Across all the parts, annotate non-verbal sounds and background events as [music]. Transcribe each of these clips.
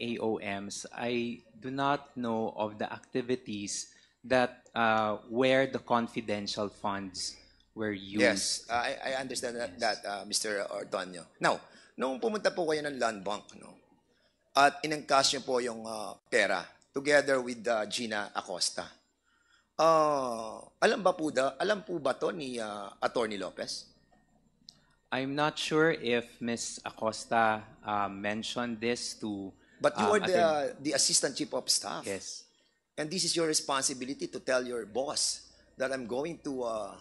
AOMs, I do not know of the activities that uh, where the confidential funds were used. Yes, uh, I, I understand that, that uh, Mr. Ortonio. Now, nung pumunta po kayo ng Land Bank, no? at inangkas niyo po yung uh, pera together with uh, Gina Acosta. Uh, alam ba po da, alam po ba to ni uh, Attorney Lopez? I'm not sure if Ms. Acosta uh, mentioned this to But you um, are the, uh, the assistant chief of staff. Yes. And this is your responsibility to tell your boss that I'm going to uh,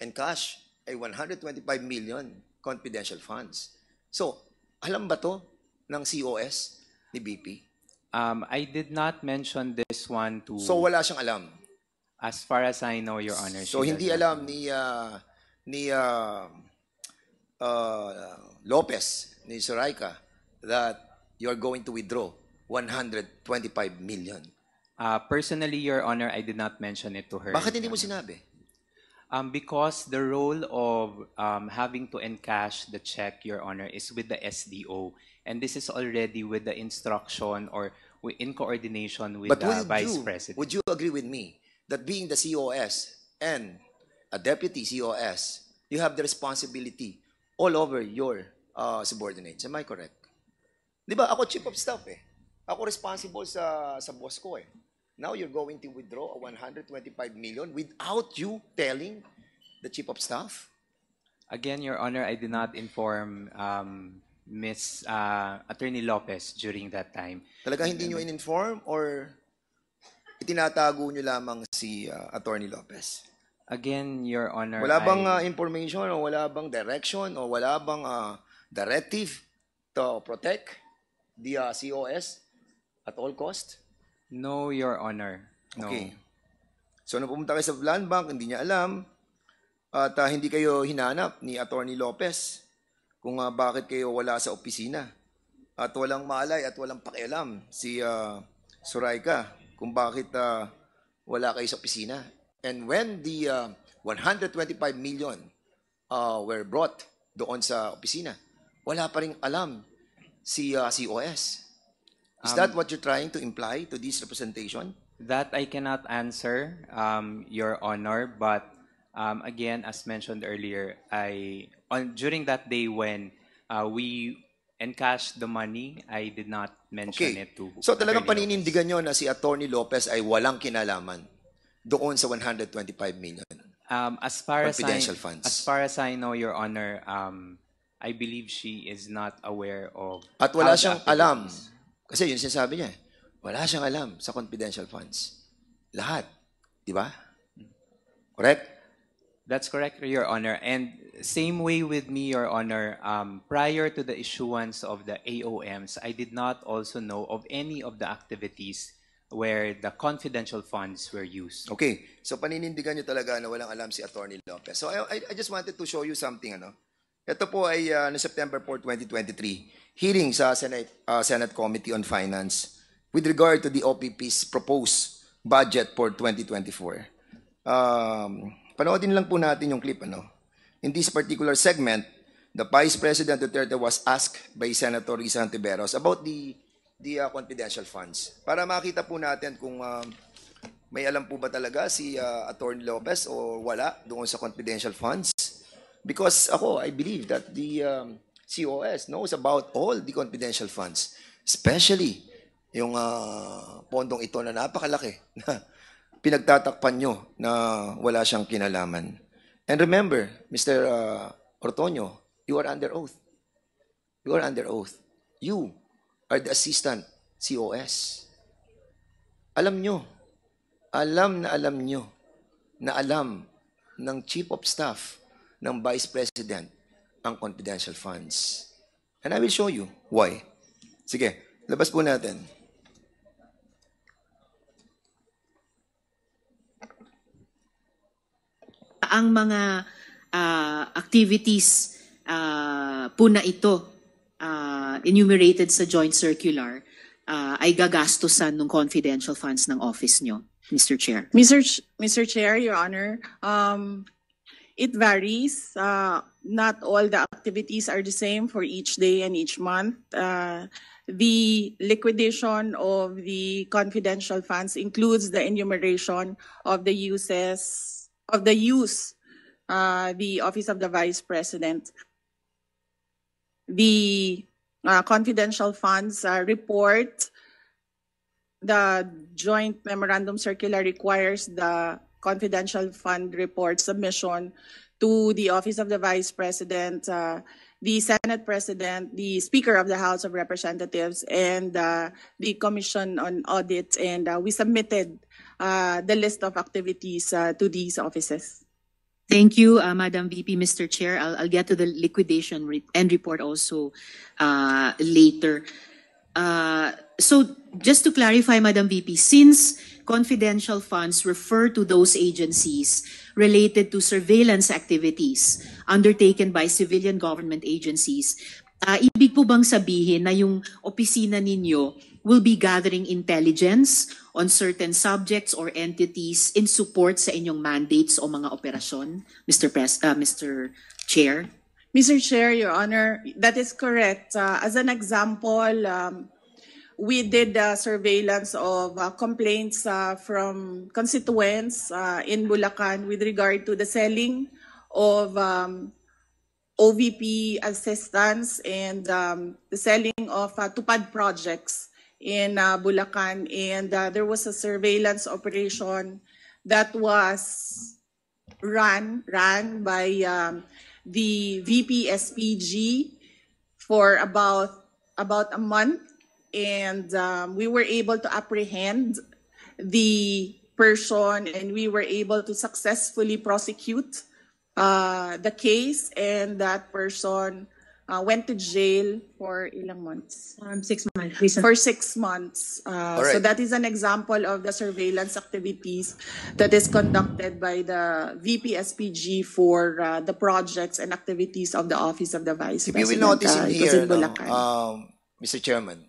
encash a 125 million confidential funds. So, alam ba to ng COS ni BP? Um, I did not mention this one to... So, wala siyang alam? As far as I know, Your Honor. So, hindi alam ni, uh, ni uh, uh, Lopez, ni Sorayka, that you are going to withdraw 125 million. Uh, personally, Your Honor, I did not mention it to her. Bakit hindi mo sinabi? Um, because the role of um, having to encash the check, Your Honor, is with the SDO. And this is already with the instruction or in coordination with But the Vice you, President. would you agree with me that being the COS and a deputy COS, you have the responsibility all over your uh, subordinates? Am I correct? Di ba? Ako chief of staff eh. Ako responsible sa, sa boss ko eh. Now you're going to withdraw 125 million without you telling the chief of staff? Again, Your Honor, I did not inform um, Miss uh, Attorney Lopez during that time. Talaga hindi nyo in-inform or itinatago nyo lamang si uh, Attorney Lopez? Again, Your Honor, Wala bang uh, information o wala bang direction o wala bang uh, directive to protect? the uh, COS at all cost? No, Your Honor. No. Okay. So, nung pumunta kayo sa land bank, hindi niya alam. At uh, hindi kayo hinanap ni Attorney Lopez kung uh, bakit kayo wala sa opisina. At walang maalay at walang pakialam si uh, Suraika kung bakit uh, wala kayo sa opisina. And when the uh, 125 million uh, were brought doon sa opisina, wala pa rin alam si uh, COS. Is um, that what you're trying to imply to this representation? That I cannot answer, um, Your Honor, but um, again, as mentioned earlier, I on, during that day when uh, we encashed the money, I did not mention okay. it to So talagang paninindigan nyo na si Attorney Lopez ay walang kinalaman doon sa 125 million. Um, as far as I, funds. as far as I know, Your Honor, um, I believe she is not aware of At wala siyang alam. Kasi yun sinasabi niya. Wala siyang alam sa confidential funds. Lahat. Di ba? Correct? That's correct, Your Honor. And same way with me, Your Honor, um, prior to the issuance of the AOMs, I did not also know of any of the activities where the confidential funds were used. Okay. So paninindigan niyo talaga na walang alam si Attorney Lopez. So I, I, I just wanted to show you something ano. Ito po ay uh, ah, no September 4, 2023, hearing sa Senate, uh, Senate Committee on Finance with regard to the OPP's proposed budget for 2024. Um, panoodin lang po natin yung clip. Ano? In this particular segment, the Vice President Duterte was asked by Senator Risa Antiveros about the the uh, confidential funds. Para makita po natin kung uh, may alam po ba talaga si uh, Attorney Lopez o wala doon sa confidential funds. Because ako, I believe that the um, COS knows about all the confidential funds, especially yung uh, pondong ito na napakalaki [laughs] na pinagtatakpan nyo na wala siyang kinalaman. And remember, Mr. Uh, ah, Ortonio, you are under oath. You are under oath. You are the assistant COS. Alam nyo, alam na alam nyo na alam ng chief of staff ng Vice President ang confidential funds. And I will show you why. Sige, labas po natin. Ang mga uh, activities uh, po na ito uh, enumerated sa joint circular uh, ay gagastusan ng confidential funds ng office nyo, Mr. Chair. Mr. Ch Mr. Chair, Your Honor, um, it varies. Uh, not all the activities are the same for each day and each month. Uh, the liquidation of the confidential funds includes the enumeration of the uses of the use uh, the office of the vice president the uh, confidential funds uh, report the joint memorandum circular requires the confidential fund report submission to the Office of the Vice President, uh, the Senate President, the Speaker of the House of Representatives, and uh, the Commission on Audit. And uh, we submitted uh, the list of activities uh, to these offices. Thank you, uh, Madam VP, Mr. Chair. I'll, I'll, get to the liquidation re- and report also later. Uh, so just to clarify, Madam VP, since confidential funds refer to those agencies related to surveillance activities undertaken by civilian government agencies, uh, ibig po bang sabihin na yung opisina ninyo will be gathering intelligence on certain subjects or entities in support sa inyong mandates o mga operasyon, Mr. Pres uh, Mr. Chair? Mr. Chair, Your Honor, that is correct. Uh, as an example, um, we did uh, surveillance of uh, complaints uh, from constituents uh, in Bulacan with regard to the selling of um, OVP assistance and um, the selling of uh, Tupad projects in uh, Bulacan. And uh, there was a surveillance operation that was run, run by um, the VPSPG for about about a month, and um, we were able to apprehend the person, and we were able to successfully prosecute uh, the case, and that person uh, went to jail for ilang months? Um, six months. Recent. For six months. Uh, right. So that is an example of the surveillance activities that is conducted by the VPSPG for uh, the projects and activities of the Office of the Vice if President. you will notice in uh, here, no, um, Mr. Chairman,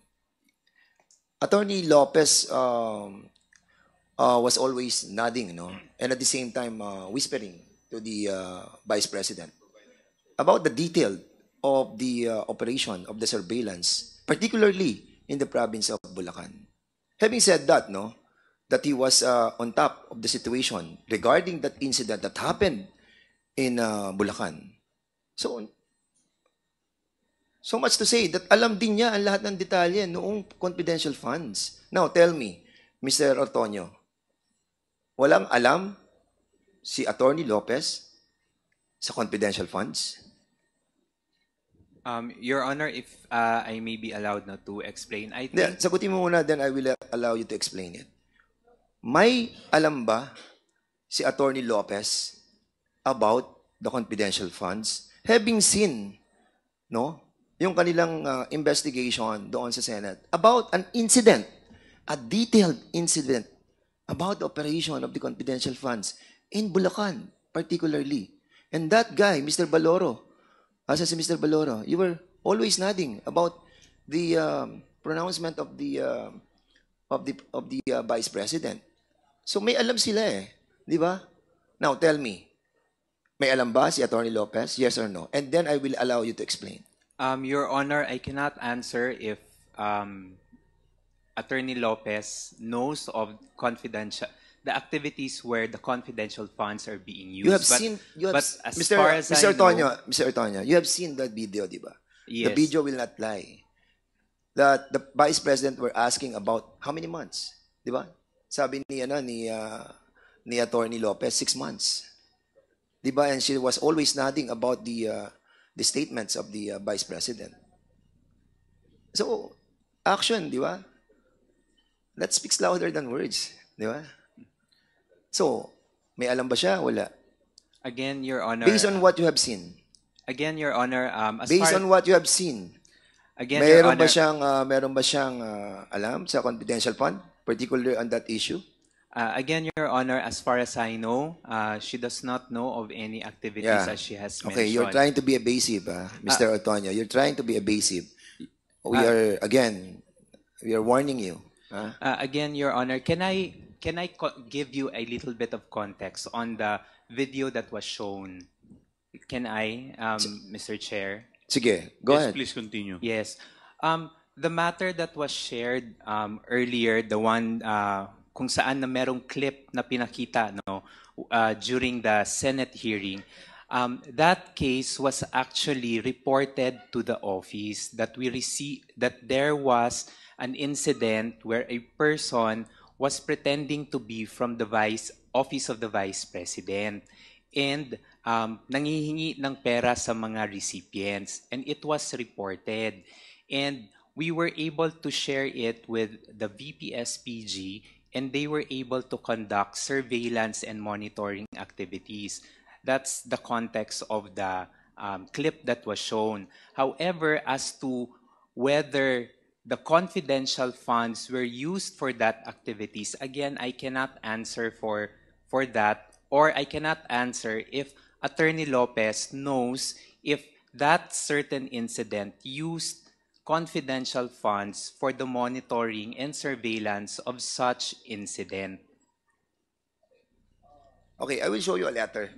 Attorney Lopez um, uh, was always nodding, no? and at the same time uh, whispering to the uh, Vice President about the detailed of the uh, operation of the surveillance, particularly in the province of Bulacan. Having said that, no, that he was uh, on top of the situation regarding that incident that happened in uh, Bulacan. So, so much to say that alam din niya ang lahat ng detalye noong confidential funds. Now, tell me, Mr. Ortonio, walang alam si Attorney Lopez sa confidential funds? Um, Your Honor, if uh, I may be allowed no, to explain, I think... Then, sagutin mo muna, then I will uh, allow you to explain it. May alam ba si Attorney Lopez about the confidential funds? Having seen no, yung kanilang uh, investigation doon sa Senate about an incident, a detailed incident about the operation of the confidential funds in Bulacan particularly. And that guy, Mr. Baloro, Asa si Mr. Baloro, you were always nodding about the um, pronouncement of the uh, of the of the uh, vice president. So may alam sila eh, 'di ba? Now tell me. May alam ba si Attorney Lopez? Yes or no? And then I will allow you to explain. Um, Your Honor, I cannot answer if um, Attorney Lopez knows of confidential the activities where the confidential funds are being used. You have but, seen, you have, but as Mr. far as Mr. I know, Mr. Antonio, you have seen that video, diba? Yes. The video will not lie. That the vice president were asking about how many months, diba? ba? Sabi ni ano ni uh, ni Attorney Lopez, six months. diba? And she was always nodding about the uh, the statements of the uh, vice president. So, action, diba? That speaks louder than words, diba? So, may alam ba siya? Wala. Again, Your Honor. Based on what you have seen. Again, Your Honor, um, as Based far, on what you have seen. Again, Your meron Honor. ba siyang uh, meron ba siyang uh, alam sa confidential fund, particularly on that issue? Uh, again, Your Honor, as far as I know, uh, she does not know of any activities Yeah. as she has mentioned. Okay, you're trying to be evasive, ah, uh, uh, Mr. Otonio. You're trying to be evasive. We uh, are again, we are warning you. Uh, again, Your Honor, can I Can I give you a little bit of context on the video that was shown? Can I, um, Mr. Chair? Sige, go yes, ahead. please continue. Yes. Um, the matter that was shared um, earlier, the one uh, kung saan na merong clip na pinakita no, uh, during the Senate hearing, um, that case was actually reported to the office that we received that there was an incident where a person was pretending to be from the Vice Office of the Vice President and um, nangihingi ng pera sa mga recipients and it was reported and we were able to share it with the VPSPG and they were able to conduct surveillance and monitoring activities. That's the context of the um, clip that was shown. However, as to whether the confidential funds were used for that activities. Again, I cannot answer for, for that or I cannot answer if Attorney Lopez knows if that certain incident used confidential funds for the monitoring and surveillance of such incident. Okay, I will show you a letter.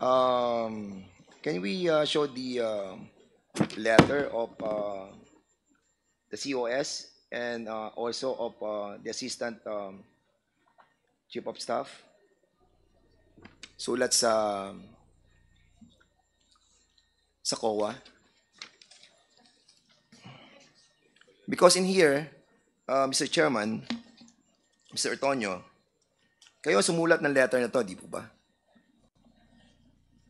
Um, can we uh, show the uh, letter of uh, the COS, and uh, also of uh, the Assistant um, Chief of Staff. Sulat um, sa sa COA. Because in here, uh, Mr. Chairman, Mr. Antonio, kayo sumulat ng letter na to, di po ba?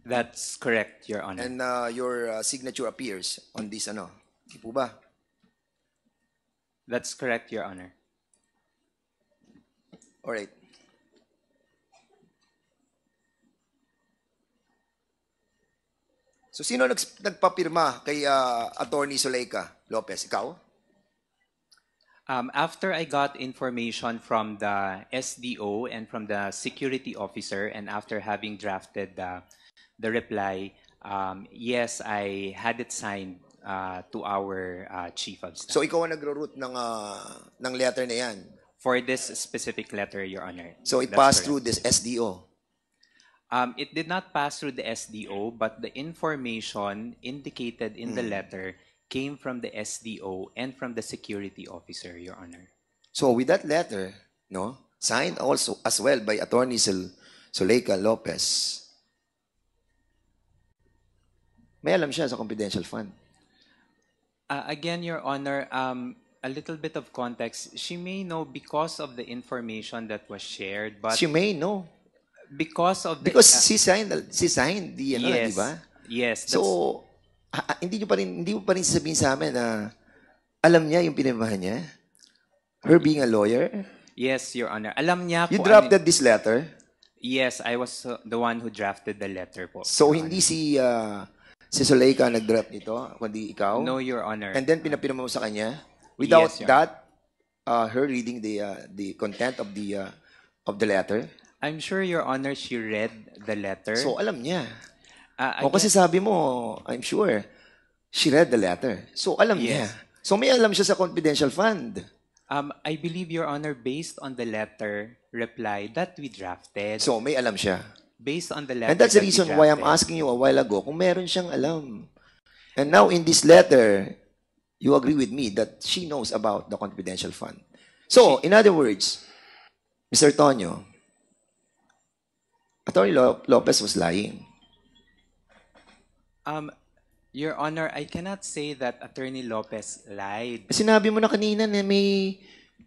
That's correct, Your Honor. And uh, your uh, signature appears on this ano, di po ba? That's correct, Your Honor. All right. So sino nags- nagpapirma kay ah, Attorney Soleika Lopez? Ikaw? Um, after I got information from the SDO and from the security officer, and after having drafted the, the reply, um, yes, I had it signed uh, to our uh, chief of staff. So ikaw ang nagro-root ng, uh, ng letter na yan? For this specific letter, Your Honor. So it passed correct. through this SDO? Um, it did not pass through the SDO, but the information indicated in hmm. the letter came from the SDO and from the security officer, Your Honor. So with that letter, no, signed also as well by Attorney Soleika Lopez, may alam siya sa confidential fund. Uh, again, Your Honor, um, a little bit of context. She may know because of the information that was shared, but She may know. because of the Because uh, she signed, she signed the ano, yes, di ba? Yes. So, that's- hindi niyo pa rin, hindi mo pa rin sabihin sa amin na alam niya yung pinirmahan niya? Her being a lawyer? yes, Your Honor. Alam niya You kung ano- drafted this letter? Yes, I was uh, the one who drafted the letter po. So, hindi si uh, si Zuleika nag-draft nito, kundi ikaw? No, Your Honor. And then pinapirma mo sa kanya? Without Yes, that, uh, her reading the uh, the content of the uh, of the letter? I'm sure, Your Honor, she read the letter. So alam niya. Ah, O kasi sabi mo, I'm sure, she read the letter. So alam niya. So may alam siya sa confidential fund. um, I believe, Your Honor, based on the letter reply that we drafted, So may alam siya based on the letter. And that's the that reason why I'm asking you a while ago kung meron siyang alam. And now in this letter, you agree with me that she knows about the confidential fund. So, in other words, Mr. Tonyo, Attorney Lopez was lying. Um, Your Honor, I cannot say that Attorney Lopez lied. Eh, sinabi mo na kanina na may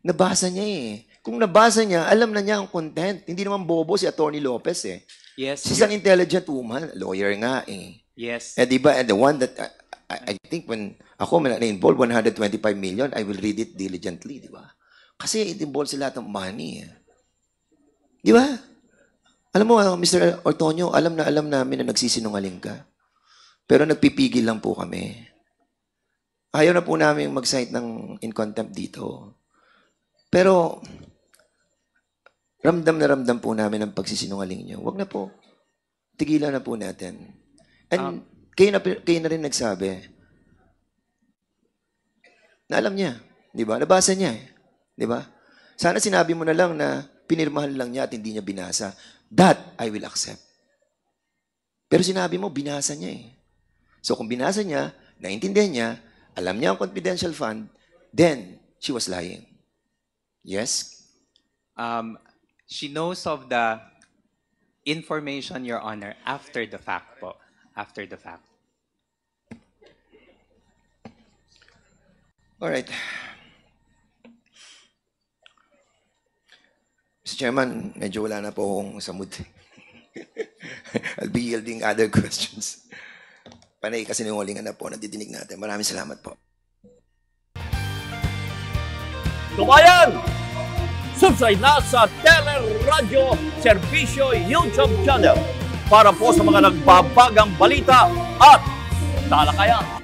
nabasa niya eh. Kung nabasa niya, alam na niya ang content. Hindi naman bobo si Attorney Lopez eh. Yes. She's an intelligent woman. Lawyer nga eh. Yes. Eh, di ba? And the one that, uh, I, I think when ako may involve 125 million, I will read it diligently, di ba? Kasi it involves a lot money. Eh. Di ba? Alam mo, ah, Mr. Ortonio, alam na alam namin na nagsisinungaling ka. Pero nagpipigil lang po kami. Ayaw na po namin mag-cite ng in contempt dito. Pero Ramdam na ramdam po namin ang pagsisinungaling niyo. Huwag na po. Tigilan na po natin. And um, kayo, na, kayo na rin nagsabi. Na alam niya. Di ba? Nabasa niya eh, Di ba? Sana sinabi mo na lang na pinirmahan lang niya at hindi niya binasa. That I will accept. Pero sinabi mo, binasa niya eh. So kung binasa niya, naintindihan niya, alam niya ang confidential fund, then she was lying. Yes? Um, She knows of the information, Your Honor, after the fact po. After the fact. All right. Mr. Chairman, medyo wala na po akong samud. [laughs] I'll be yielding other questions. Panay kasi nungalingan na po, nadidinig natin. Maraming salamat po. Tumayan! Mahusay na sa Teleradyo Servisyo YouTube channel para po sa mga nagbabagang balita at talakayan.